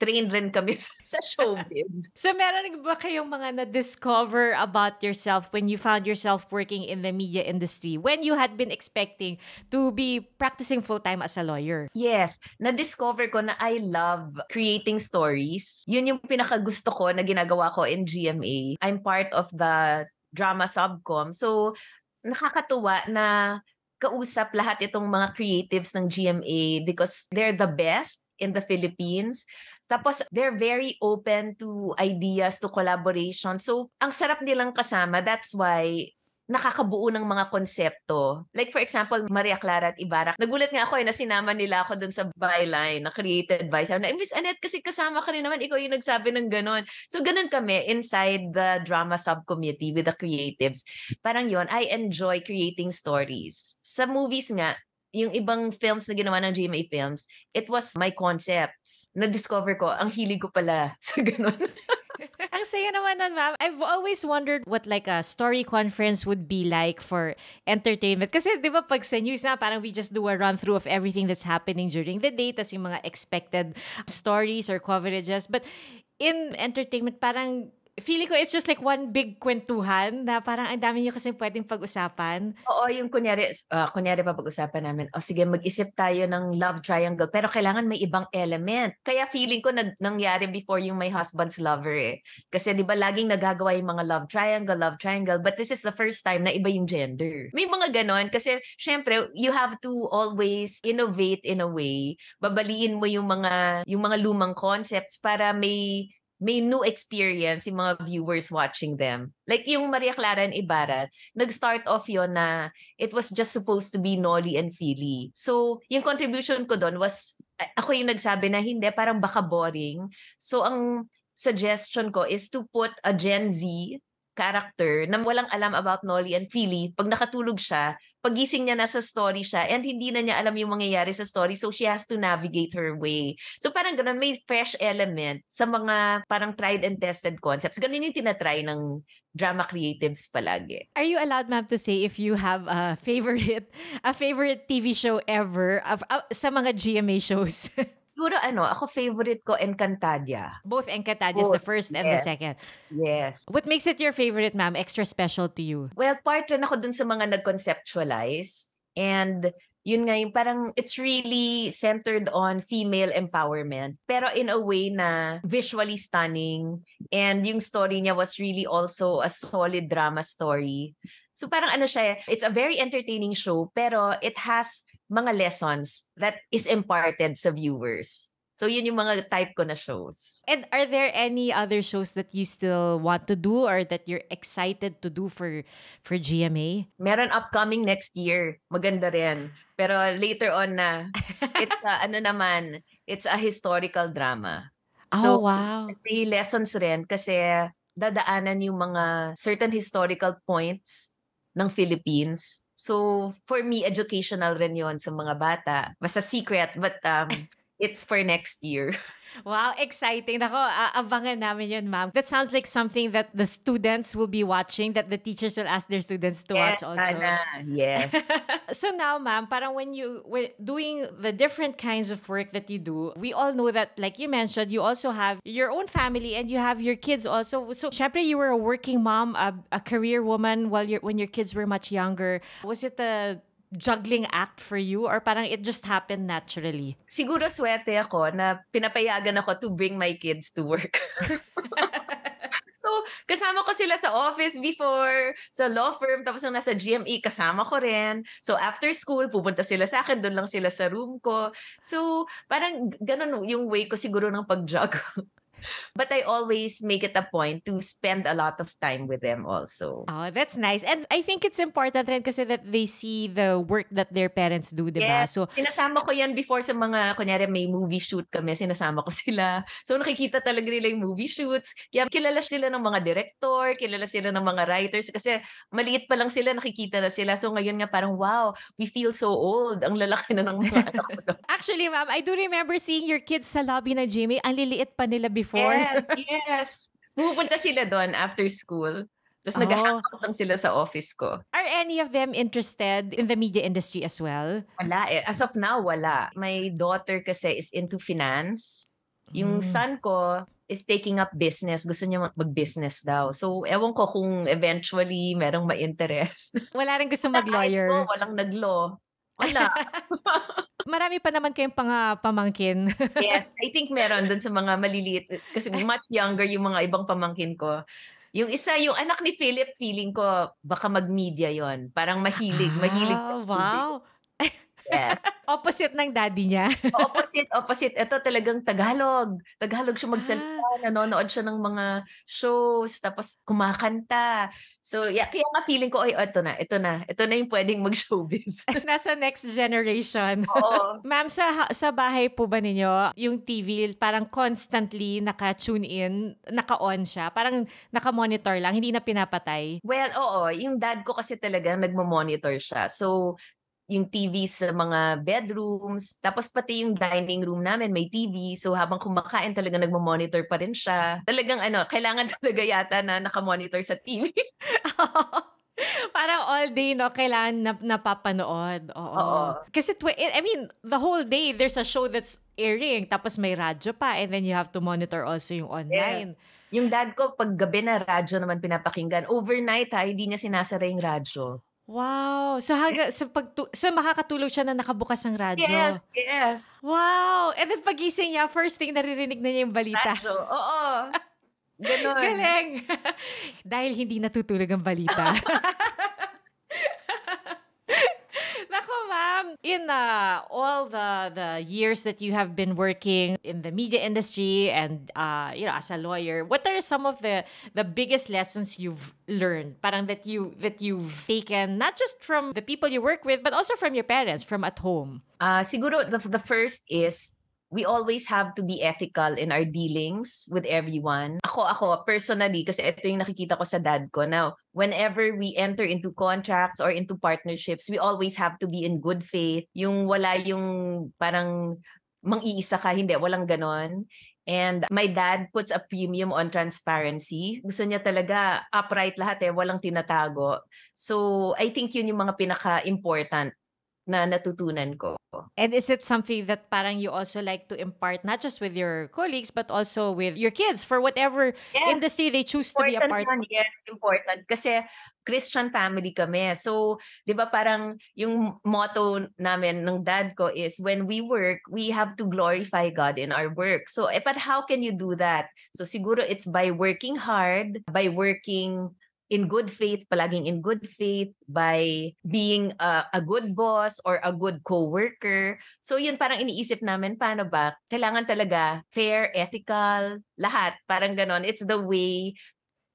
train rin kami sa showbiz. so meron ba kayong mga na-discover about yourself when you found yourself working in the media industry when you had been expecting to be practicing full-time as a lawyer? Yes. Na-discover ko na I love creating stories. Yun yung pinakagusto ko na ginagawa ko in GMA. I'm part of the drama subcom. So, nakakatuwa na kausap lahat itong mga creatives ng GMA because they're the best in the Philippines. Tapos, they're very open to ideas, to collaboration. So, ang sarap nilang kasama. That's why nakakabuo ng mga konsepto. Like for example, Maria Clara at Ibarra. Nagulat nga ako eh, na sinama nila ako dun sa byline na created by Sam. Na, Miss Annette, kasi kasama ka rin naman, ikaw yung nagsabi ng ganun. So ganun kami inside the drama subcommittee with the creatives. Parang yon I enjoy creating stories. Sa movies nga, yung ibang films na ginawa ng GMA Films, it was my concepts. Na-discover ko, ang hilig ko pala sa ganun. ang saya naman nun, ma'am. I've always wondered what like a story conference would be like for entertainment. Kasi di ba pag sa news na, parang we just do a run-through of everything that's happening during the day, tas yung mga expected stories or coverages. But in entertainment, parang feeling ko it's just like one big kwentuhan na parang ang dami niyo kasi pwedeng pag-usapan. Oo, yung kunyari, uh, kunyari pa pag-usapan namin, o oh, sige, mag-isip tayo ng love triangle, pero kailangan may ibang element. Kaya feeling ko na nangyari before yung my husband's lover eh. Kasi di ba laging nagagawa yung mga love triangle, love triangle, but this is the first time na iba yung gender. May mga ganon kasi syempre, you have to always innovate in a way. Babaliin mo yung mga, yung mga lumang concepts para may may new experience yung mga viewers watching them. Like yung Maria Clara and Ibarra, nag-start off yon na it was just supposed to be Nolly and Philly. So, yung contribution ko doon was, ako yung nagsabi na hindi, parang baka boring. So, ang suggestion ko is to put a Gen Z character na walang alam about Nolly and Philly. Pag nakatulog siya, pagising niya nasa story siya and hindi na niya alam yung mangyayari sa story so she has to navigate her way. So parang ganun, may fresh element sa mga parang tried and tested concepts. Ganun yung tinatry ng drama creatives palagi. Are you allowed, ma'am, to say if you have a favorite, a favorite TV show ever of, uh, sa mga GMA shows? Siguro ano, ako favorite ko Encantadia. Both Encantadia, Both. the first and the second. Yes. What makes it your favorite, ma'am? Extra special to you? Well, part rin ako dun sa mga nag-conceptualize. And yun nga yung parang it's really centered on female empowerment pero in a way na visually stunning and yung story niya was really also a solid drama story So parang ano siya, it's a very entertaining show pero it has mga lessons that is imparted sa viewers. So yun yung mga type ko na shows. And are there any other shows that you still want to do or that you're excited to do for for GMA? Meron upcoming next year. Maganda rin. Pero later on na. It's a, ano naman, it's a historical drama. Oh, so, oh, wow. May lessons rin kasi dadaanan yung mga certain historical points ng Philippines. So, for me, educational rin yon sa mga bata. Basta secret, but um, it's for next year. Wow, exciting. Nako, uh, abangan namin yun, ma'am. That sounds like something that the students will be watching, that the teachers will ask their students to yes, watch also. Anna. Yes, So now, ma'am, parang when you, when doing the different kinds of work that you do, we all know that, like you mentioned, you also have your own family and you have your kids also. So, syempre, you were a working mom, a, a career woman while you when your kids were much younger. Was it the juggling act for you or parang it just happened naturally? Siguro swerte ako na pinapayagan ako to bring my kids to work. so, kasama ko sila sa office before, sa law firm, tapos nung nasa GME, kasama ko rin. So, after school, pupunta sila sa akin, doon lang sila sa room ko. So, parang ganun yung way ko siguro ng pag-juggle. But I always make it a point to spend a lot of time with them also. Oh, that's nice. And I think it's important rin kasi that they see the work that their parents do, di ba? Yes. So, sinasama ko yan before sa mga, kunyari may movie shoot kami, sinasama ko sila. So, nakikita talaga nila yung movie shoots. Kaya kilala sila ng mga director, kilala sila ng mga writers. Kasi maliit pa lang sila, nakikita na sila. So, ngayon nga parang, wow, we feel so old. Ang lalaki na ng mga anak ko. Actually, ma'am, I do remember seeing your kids sa lobby na Jimmy. Ang liliit pa nila before before? Yes, yes. Pupunta sila doon after school. Tapos oh. nag-hangout sila sa office ko. Are any of them interested in the media industry as well? Wala eh. As of now, wala. My daughter kasi is into finance. Yung mm. son ko is taking up business. Gusto niya mag-business daw. So, ewan ko kung eventually merong ma-interest. Wala rin gusto mag-lawyer. Ko, walang nag-law. Wala. Marami pa naman kayong pang, pamangkin. yes, I think meron dun sa mga maliliit. Kasi much younger yung mga ibang pamangkin ko. Yung isa, yung anak ni Philip, feeling ko baka mag-media yon Parang mahilig. Mahilig. Ah, wow. Yeah. opposite ng daddy niya. opposite, opposite. Ito talagang Tagalog. Tagalog siya magsalita. Ah. Nanonood siya ng mga shows. Tapos kumakanta. So, yeah, kaya nga feeling ko, ay, ito na, ito na. Ito na yung pwedeng mag-showbiz. Nasa next generation. Oo. Ma'am, sa, sa bahay po ba ninyo, yung TV parang constantly naka-tune in, naka-on siya? Parang naka-monitor lang, hindi na pinapatay? Well, oo. Yung dad ko kasi talaga, nagmo-monitor siya. So, yung TV sa mga bedrooms. Tapos pati yung dining room namin may TV. So habang kumakain talaga nagmo-monitor pa rin siya. Talagang ano, kailangan talaga yata na naka-monitor sa TV. Parang all day, no? Kailangan nap- napapanood. Oo. Oo. Kasi, tw- eh, I mean, the whole day, there's a show that's airing, tapos may radyo pa, and then you have to monitor also yung online. Yeah. Yung dad ko, pag gabi na radyo naman pinapakinggan. Overnight, ha, hindi niya sinasara yung radyo. Wow! So haga, sa pag, so makakatulog siya na nakabukas ang radyo. Yes, yes. Wow! And then pagising niya, first thing naririnig na niya yung balita. Radyo, oo. Ganun. Galing. Dahil hindi natutulog ang balita. ma'am, in uh, all the the years that you have been working in the media industry and uh, you know as a lawyer, what are some of the the biggest lessons you've learned? Parang that you that you've taken not just from the people you work with, but also from your parents, from at home. Uh, siguro the the first is we always have to be ethical in our dealings with everyone ako, ako, personally, kasi ito yung nakikita ko sa dad ko. Now, whenever we enter into contracts or into partnerships, we always have to be in good faith. Yung wala yung parang mang-iisa ka, hindi, walang ganon. And my dad puts a premium on transparency. Gusto niya talaga upright lahat eh, walang tinatago. So I think yun yung mga pinaka-important na natutunan ko. And is it something that parang you also like to impart not just with your colleagues but also with your kids for whatever yes. industry they choose important to be a part of? Yes, important. Kasi Christian family kami. So, di ba parang yung motto namin ng dad ko is when we work, we have to glorify God in our work. So, eh, but how can you do that? So, siguro it's by working hard, by working in good faith, palaging in good faith by being a, a good boss or a good co-worker. So yun parang iniisip namin, paano ba? Kailangan talaga fair, ethical, lahat. Parang ganon. It's the way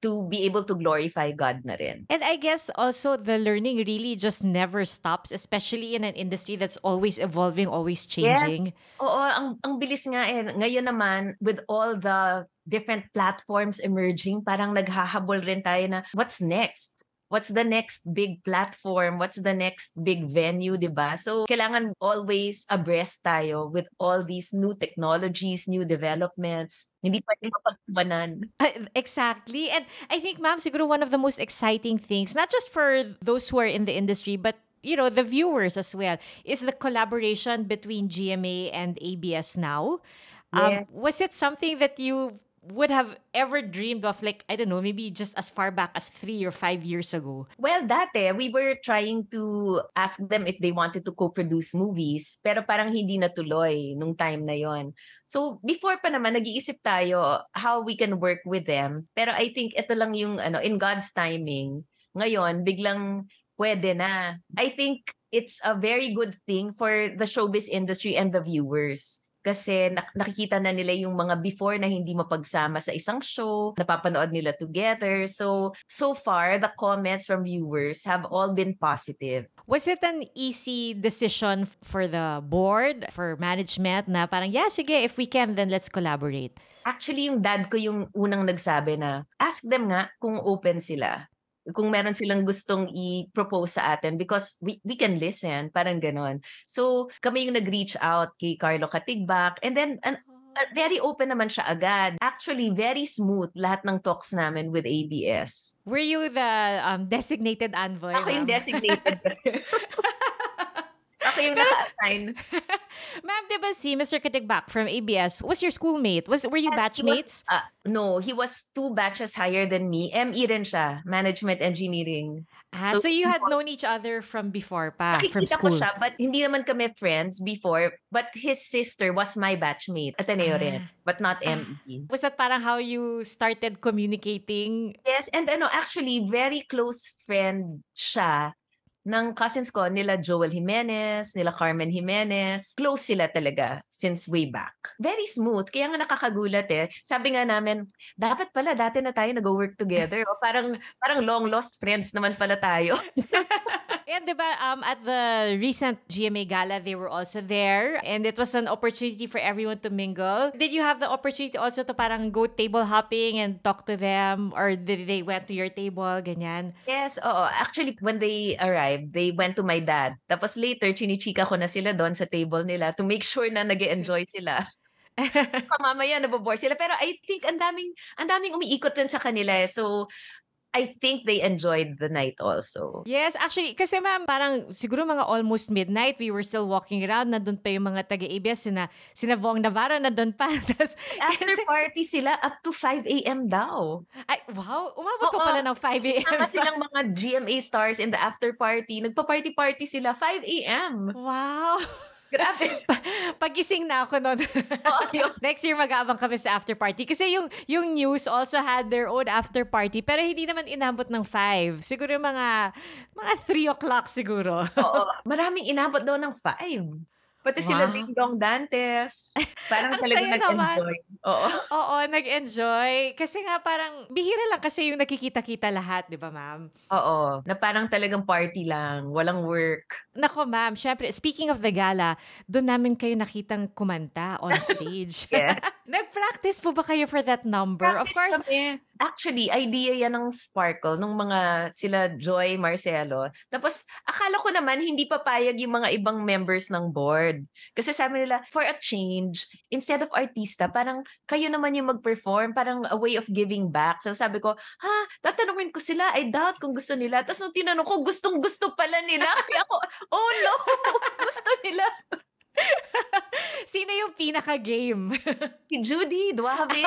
to be able to glorify God na rin. And I guess also the learning really just never stops, especially in an industry that's always evolving, always changing. Yes. Oo, ang, ang bilis nga eh. Ngayon naman, with all the different platforms emerging, parang naghahabol rin tayo na what's next? what's the next big platform, what's the next big venue, 'di ba? So kailangan always abreast tayo with all these new technologies, new developments. Hindi pwedeng mapagtubanan. Uh, exactly. And I think ma'am, siguro one of the most exciting things, not just for those who are in the industry, but you know the viewers as well is the collaboration between GMA and ABS now. Um, Was it something that you would have ever dreamed of like I don't know maybe just as far back as 3 or 5 years ago. Well, dati we were trying to ask them if they wanted to co-produce movies pero parang hindi natuloy nung time na yon. So before pa naman nag-iisip tayo how we can work with them pero I think ito lang yung ano in God's timing. Ngayon biglang pwede na. I think it's a very good thing for the showbiz industry and the viewers kasi nakikita na nila yung mga before na hindi mapagsama sa isang show, napapanood nila together. So, so far, the comments from viewers have all been positive. Was it an easy decision for the board, for management na parang, yeah, sige, if we can, then let's collaborate? Actually, yung dad ko yung unang nagsabi na, ask them nga kung open sila kung meron silang gustong i-propose sa atin because we, we can listen, parang ganun. So, kami yung nag-reach out kay Carlo Katigbak and then an, ah. very open naman siya agad. Actually, very smooth lahat ng talks namin with ABS. Were you the um, designated envoy? Ako yung ma'am? designated. Ako yung Pero, naka-assign. Ma'am, di ba si Mr. Katigbak from ABS was your schoolmate? Was Were you yes, batchmates? Was, uh, no, he was two batches higher than me. ME rin siya, Management Engineering. Ah, so, so you had known each other from before pa, from school. Ko siya, but hindi naman kami friends before. But his sister was my batchmate. Ateneo ah. rin, but not ah. ME. Was that parang how you started communicating? Yes, and ano, actually, very close friend siya ng cousins ko, nila Joel Jimenez, nila Carmen Jimenez. Close sila talaga since way back. Very smooth. Kaya nga nakakagulat eh. Sabi nga namin, dapat pala dati na tayo nag-work together. o oh, parang, parang long lost friends naman pala tayo. Yeah, diba, um, at the recent GMA gala, they were also there. And it was an opportunity for everyone to mingle. Did you have the opportunity also to parang go table hopping and talk to them? Or did they went to your table? Ganyan? Yes, oo. Actually, when they arrived, vibe. They went to my dad. Tapos later, chinichika ko na sila doon sa table nila to make sure na nag enjoy sila. Pamamaya, nabobore sila. Pero I think ang daming, ang daming umiikot rin sa kanila. Eh. So, I think they enjoyed the night also. Yes, actually, kasi ma'am, parang siguro mga almost midnight, we were still walking around, nandun pa yung mga taga-ABS, sina, sina Bong Navarro, nandun pa. Tas, After kasi, party sila, up to 5 a.m. daw. Ay, wow, umabot pa pala ng 5 a.m. Mga silang mga GMA stars in the after party, nagpa-party-party sila, 5 a.m. Wow. Grabe. pagising na ako noon. Next year mag-aabang kami sa after party. Kasi yung, yung news also had their own after party. Pero hindi naman inabot ng 5. Siguro yung mga mga 3 o'clock siguro. Oo. Maraming inabot daw ng 5. Pati wow. sila Ding Dong Dantes. Parang talaga nag-enjoy. Oo. Oo, nag-enjoy. Kasi nga parang bihira lang kasi yung nakikita-kita lahat, di ba ma'am? Oo. Na parang talagang party lang. Walang work. Nako ma'am, syempre, speaking of the gala, doon namin kayo nakitang kumanta on stage. yes. Nag-practice po ba kayo for that number? Practice of course, kami actually, idea yan ng Sparkle, nung mga sila Joy, Marcelo. Tapos, akala ko naman, hindi papayag yung mga ibang members ng board. Kasi sabi nila, for a change, instead of artista, parang kayo naman yung mag-perform, parang a way of giving back. So sabi ko, ha, tatanungin ko sila, I doubt kung gusto nila. Tapos nung tinanong ko, gustong gusto pala nila. Kaya ako, oh no, gusto nila. Sino yung pinaka-game? si Judy Duave.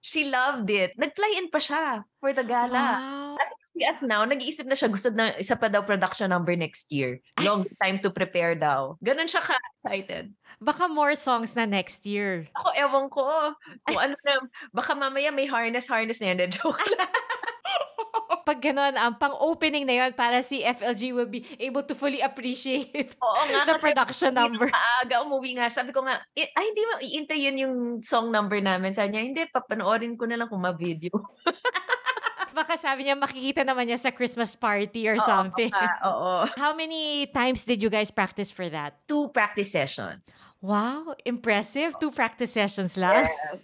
She loved it. Nag-fly-in pa siya for the gala. Wow. As early as now, nag-iisip na siya, gusto na isa pa daw production number next year. Long time to prepare daw. Ganun siya ka-excited. Baka more songs na next year. Ako, ewan ko. Kung ano na, baka mamaya may harness-harness na yan. Joke lang pag ganun, ang pang-opening na yon para si FLG will be able to fully appreciate Oo nga, the production number. Maaga umuwi nga. Sabi ko nga, ay hindi mo, iintay yun yung song number namin. Sabi niya, hindi, papanoorin ko na lang kung ma-video. baka sabi niya makikita naman niya sa Christmas party or oo, something. Baka, oo. How many times did you guys practice for that? Two practice sessions. Wow, impressive. Two practice sessions lang. Yes.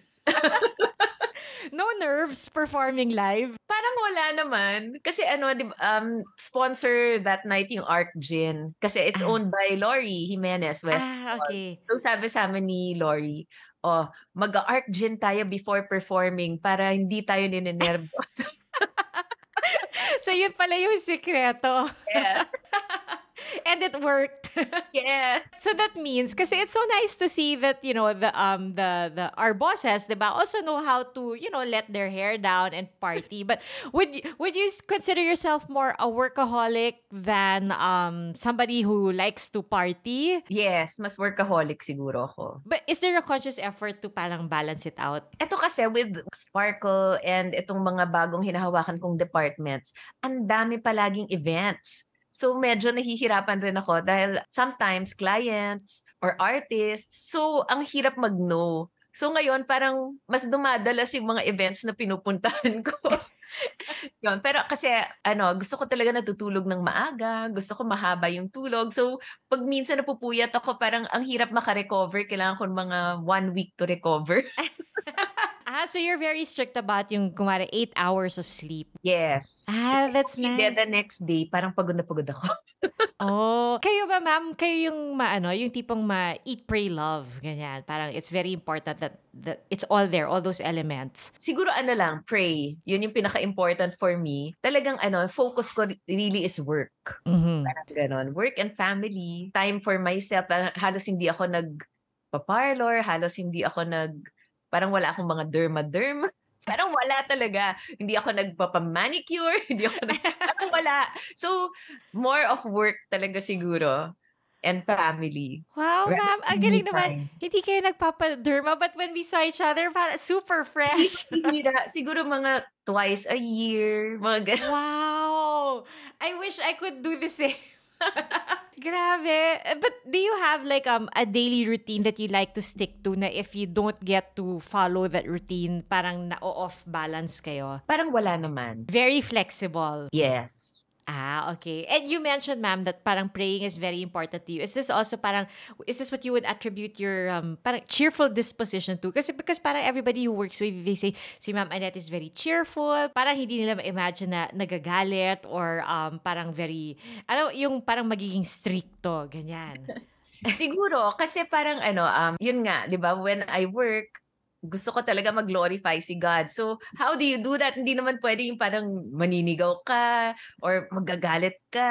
no nerves performing live? Parang wala naman. Kasi ano, di ba, um, sponsor that night yung Arc Gin. Kasi it's ah. owned by Lori Jimenez West. Ah, okay. So sabi sa amin ni Lori, oh, mag-arc gin tayo before performing para hindi tayo ninenervous. so yun pala yung sikreto. yes and it worked. yes. So that means kasi it's so nice to see that you know the um the the our bosses, 'di ba, also know how to, you know, let their hair down and party. But would would you consider yourself more a workaholic than um somebody who likes to party? Yes, mas workaholic siguro ako. But is there a conscious effort to palang balance it out? Ito kasi with Sparkle and itong mga bagong hinahawakan kong departments, ang dami palaging events. So medyo nahihirapan rin ako dahil sometimes clients or artists, so ang hirap mag-no. So ngayon parang mas dumadalas yung mga events na pinupuntahan ko. Yon. Pero kasi ano, gusto ko talaga natutulog ng maaga, gusto ko mahaba yung tulog. So pag minsan napupuyat ako, parang ang hirap makarecover, kailangan ko mga one week to recover. Ah, so you're very strict about yung kumare 8 hours of sleep. Yes. Ah, that's nice. Yeah, the next day, parang pagod na pagod ako. oh, kayo ba ma'am, kayo yung maano, yung tipong ma eat pray love ganyan. Parang it's very important that, that it's all there, all those elements. Siguro ano lang, pray. Yun yung pinaka-important for me. Talagang ano, focus ko really is work. Mm-hmm. Parang ganun. Work and family, time for myself. halos hindi ako nag pa-parlor, halos hindi ako nag Parang wala akong mga derma-derma. Parang wala talaga. Hindi ako nagpapamanicure. Hindi ako nag... parang wala. So, more of work talaga siguro and family. Wow, right. ma'am. Ang galing naman. Hindi kayo nagpapaderma but when we saw each other, para super fresh. Siguro mga twice a year. Mga ganun. Wow! I wish I could do the same. Grabe. Eh, but do you have like um a daily routine that you like to stick to na if you don't get to follow that routine, parang na-off balance kayo? Parang wala naman. Very flexible. Yes. Ah, okay. And you mentioned, ma'am, that parang praying is very important to you. Is this also parang, is this what you would attribute your um, parang cheerful disposition to? Kasi because parang everybody who works with you, they say, si ma'am Annette is very cheerful. Parang hindi nila ma-imagine na nagagalit or um, parang very, ano, yung parang magiging stricto, ganyan. Siguro, kasi parang ano, um, yun nga, di ba, when I work, gusto ko talaga mag-glorify si God. So, how do you do that? Hindi naman pwede yung parang maninigaw ka or magagalit ka.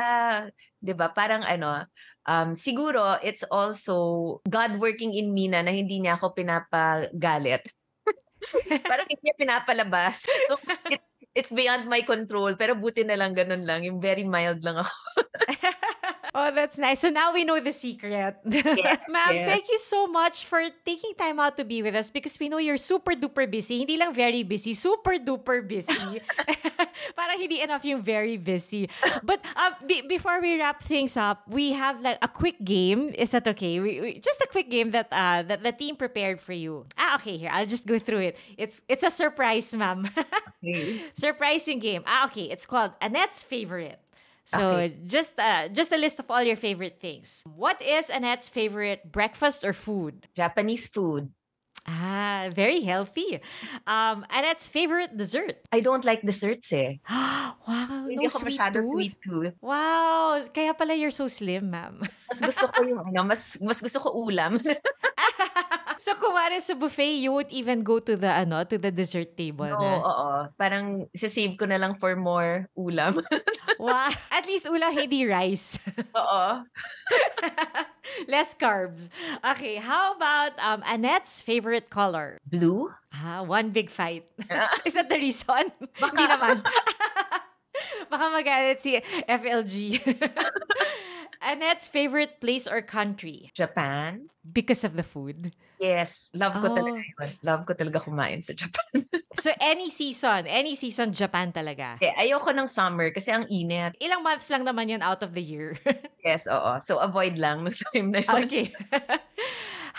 ba diba? Parang ano, um, siguro it's also God working in me na, na hindi niya ako pinapagalit. parang hindi niya pinapalabas. So, it, it's beyond my control. Pero buti na lang, ganun lang. Yung very mild lang ako. Oh, that's nice. So now we know the secret. Yes, Ma'am, thank you so much for taking time out to be with us because we know you're super duper busy. Hindi lang very busy, super duper busy. Parang hindi enough yung very busy. But uh, b- before we wrap things up, we have like a quick game. Is that okay? We, we, just a quick game that uh that the team prepared for you. Ah, okay, here. I'll just go through it. It's it's a surprise, ma'am. Surprising game. Ah, okay. It's called Annette's favorite. So okay. just uh, just a list of all your favorite things. What is Annette's favorite breakfast or food? Japanese food. Ah, very healthy. Um, Annette's favorite dessert. I don't like desserts eh. wow, Hindi no sweet tooth? sweet tooth. Wow, kaya pala you're so slim, ma'am. mas gusto ko yung ano, mas, mas gusto ko ulam. so, kumare sa buffet, you won't even go to the, ano, to the dessert table no, na? Oo, oo. Parang sasave ko na lang for more ulam. wow. At least ulam, hindi rice. oo. Less carbs. Okay, how about um, Annette's favorite color? Blue. Ah, one big fight. Ah. Is that the reason? Baka. Hindi naman. Baka magalit si FLG. Annette's favorite place or country? Japan. Because of the food? Yes. Love ko oh. talaga yun. Love ko talaga kumain sa Japan. so, any season? Any season, Japan talaga? Okay, ayoko ng summer kasi ang init. Ilang months lang naman yun out of the year. yes, oo. So, avoid lang no time na yun. Okay.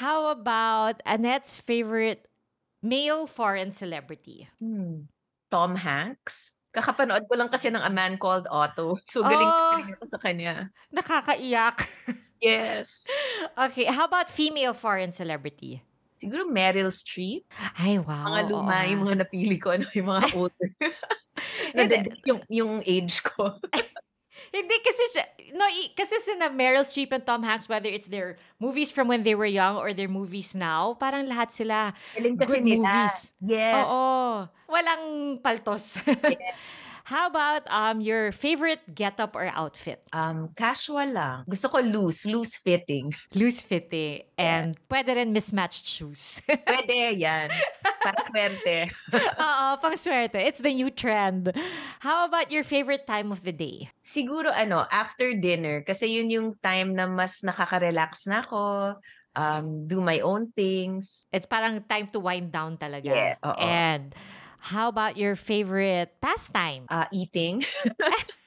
How about Annette's favorite male foreign celebrity? Hmm. Tom Hanks. Kakapanood ko lang kasi ng A Man Called Otto. So, galing oh, galing ako sa kanya. Nakakaiyak. yes. Okay, how about female foreign celebrity? Siguro Meryl Streep. Ay, wow. Mga luma, oh. yung mga napili ko, ano, yung mga older. yung, yung age ko. Hindi kasi siya, no, kasi sina Meryl Streep and Tom Hanks, whether it's their movies from when they were young or their movies now, parang lahat sila kasi good nila. movies. Yes. Oo. Walang paltos. yes. How about um your favorite getup or outfit? Um casual lang. Gusto ko loose, loose fitting. Loose fitting and yeah. pwede rin mismatched shoes. pwede 'yan. Pangswerte. Oo, pangswerte. It's the new trend. How about your favorite time of the day? Siguro ano, after dinner kasi yun yung time na mas nakaka-relax na ako um, do my own things. It's parang time to wind down talaga. Yeah, oo. And How about your favorite pastime? Uh, eating.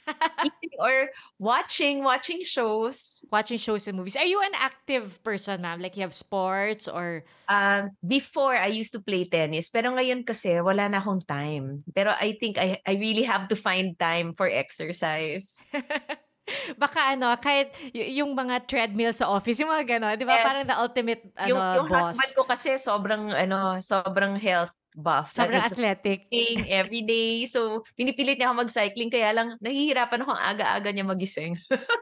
eating or watching, watching shows. Watching shows and movies. Are you an active person, ma'am? Like you have sports or? Um, before, I used to play tennis. Pero ngayon kasi, wala na akong time. Pero I think I, I really have to find time for exercise. Baka ano, kahit y- yung mga treadmill sa office, yung mga gano'n, di ba? Yes. Parang the ultimate ano, yung, yung boss. husband ko kasi sobrang, ano, sobrang health buff. Sobrang like, athletic. Every day. So, pinipilit niya ako mag-cycling. Kaya lang, nahihirapan ako ang aga-aga niya magising.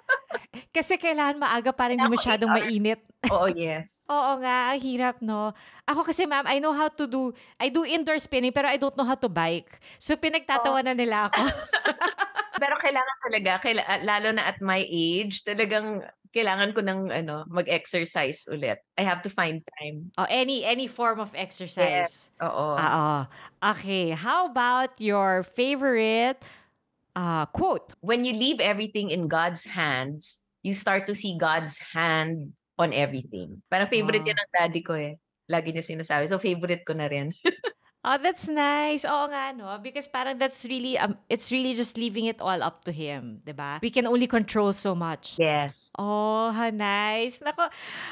Kasi kailangan maaga para hindi masyadong mainit. Oo, yes. Oo nga, ang hirap, no? Ako kasi, ma'am, I know how to do, I do indoor spinning, pero I don't know how to bike. So, pinagtatawa oh. na nila ako. pero kailangan talaga, kaila, lalo na at my age, talagang kailangan ko ng ano, mag-exercise ulit. I have to find time. Oh, any any form of exercise. Yes. Oo. Oo. Okay, how about your favorite uh, quote? When you leave everything in God's hands, you start to see God's hand on everything. Parang favorite oh. yan ng daddy ko eh. Lagi niya sinasabi. So favorite ko na rin. Oh, that's nice. Oo nga, no? Because parang that's really, um, it's really just leaving it all up to him, di ba? We can only control so much. Yes. Oh, how nice. Nako,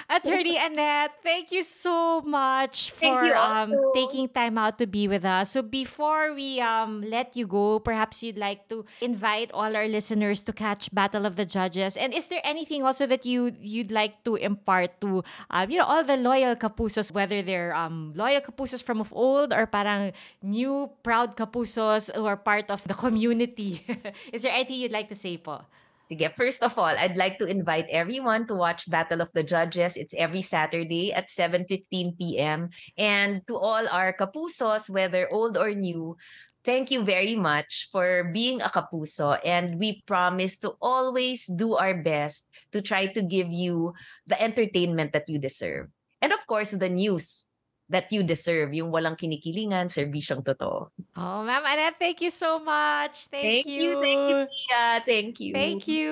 Attorney Annette, thank you so much for um, taking time out to be with us. So before we um, let you go, perhaps you'd like to invite all our listeners to catch Battle of the Judges. And is there anything also that you, you'd like to impart to, um, you know, all the loyal Kapusos, whether they're um, loyal Kapusos from of old or parang parang new proud kapusos who are part of the community. Is there anything you'd like to say po? Sige, first of all, I'd like to invite everyone to watch Battle of the Judges. It's every Saturday at 7.15 p.m. And to all our kapusos, whether old or new, thank you very much for being a kapuso. And we promise to always do our best to try to give you the entertainment that you deserve. And of course, the news that you deserve, yung walang kinikilingan, serbisyong totoo. Oh, Ma'am Annette, thank you so much. Thank, thank you. you. Thank you, Pia. Thank you. Thank you.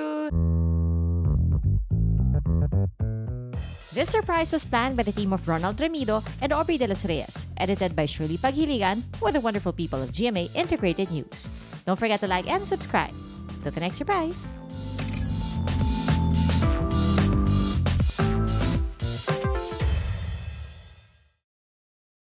This surprise was planned by the team of Ronald Remido and Aubrey de los Reyes, edited by Shirley Paghiligan with the wonderful people of GMA Integrated News. Don't forget to like and subscribe. Till the next surprise!